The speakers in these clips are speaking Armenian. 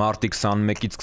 Մարտի 21-ից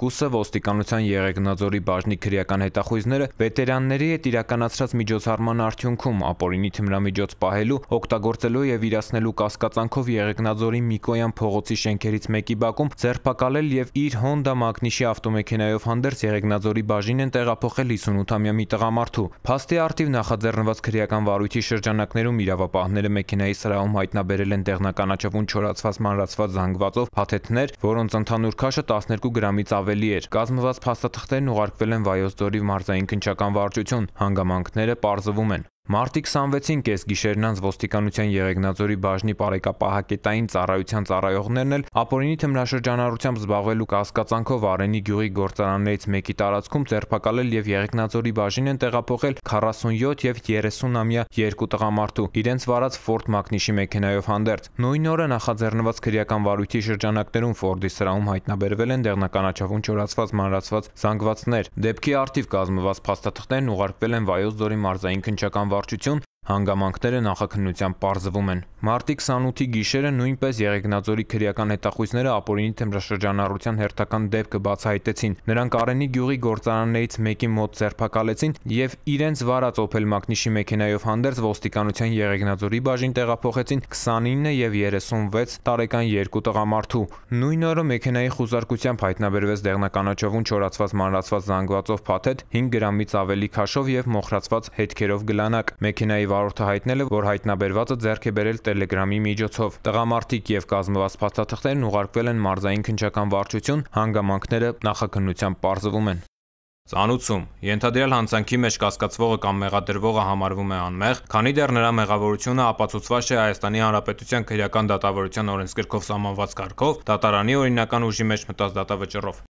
22-ը ոստիկանության Եղեգնաձորի բաժնի քրեական հետախույզները վետերանների հետ իրականացրած միջոցառման արդյունքում ապօրինի թմրամիջոց պահելու, օգտագործելու եւ իրացնելու կասկածանքով Եղեգնաձորի Միկոյան փողոցի շենքերից մեկի բակում ձերբակալել եւ իր Honda Magnish-ի ավտոմեքենայով հանդերձ Եղեգնաձորի բաժին են տեղափոխել 58-ամյա մի տղամարդու։ Փաստի արդիվ նախաձեռնված քրեական վարույթի շրջանակներում իրավապահները մեքենայի սրահում հայտնաբերել են տեղնականաչավուն չորացված մանրացված զանգվածով փաթեթներ, որոնց ընդ ընդհանուր քաշը 12 գրամից ավելի էր։ Կազմված փաստաթղթերն ուղարկվել են Վայոց ձորի մարզային քննչական վարչություն։ Հանգամանքները պարզվում են։ Մարտի 26-ին կեսգիշերն անց ոստիկանության Եղեգնաձորի բաժնի բարեկապահակետային ծառայության ծառայողներն էլ ապօրինի թմրաշրջանառությամբ զբաղվելու կասկածանքով Արենի գյուղի գործարաններից մեկի տարածքում ձերբակալել եւ Եղեգնաձորի բաժին են տեղափոխել 47 եւ 30-ամյա երկու տղամարդու իրենց վարած Ford Magnus-ի մեքենայով հանդերձ։ Նույն օրը նախաձեռնված քրեական վարույթի շրջանակներում Ford-ի սրահում հայտնաբերվել են դեղնականաչավուն չորացված մանրացված զանգվածներ։ Դեպքի արդիվ կազմված փաստաթղթերն ուղարկվել են Վայոց ձորի մարզային քնչական վարչություն Հանգամանքները նախաքննությամբ պարզվում են։ Մարտի 28-ի գիշերը նույնպես Եղեգնաձորի քրեական հետախույզները ապօրինի թմրաշրջանառության հերթական դեպքը բացահայտեցին։ Նրանք Արենի գյուղի գործարաններից մեկի մոտ ձերբակալեցին եւ իրենց վարած Opel Magnus-ի մեքենայով հանդերձ ոստիկանության Եղեգնաձորի բաժին տեղափոխեցին 29 եւ 36 տարեկան երկու տղամարդու։ Նույն օրը մեքենայի խուզարկությամբ հայտնաբերվեց դեղնականաչովուն չորացված մանրացված զանգվածով փաթեթ 5 գրամից ավելի քաշով եւ մոխրացված հետքերով գլանակ։ Մեքենայի վարորդը հայտնել է, որ հայտնաբերվածը ձեռք է բերել Telegram-ի միջոցով։ Տղամարդիկ եւ կազմված փաստաթղթերն ուղարկվել են մարզային քնչական վարչություն, հանգամանքները նախաքննությամբ պարզվում են։ Ծանուցում. Ենթադրյալ հանցանքի մեջ կասկածվողը կամ մեղադրվողը համարվում է անմեղ, քանի դեռ նրա մեղավորությունը ապացուցված չէ Հայաստանի Հանրապետության քրեական դատավարության օրենսգրքով սահմանված կարգով, դատարանի օրինական ուժի մեջ մտած դատավճռով։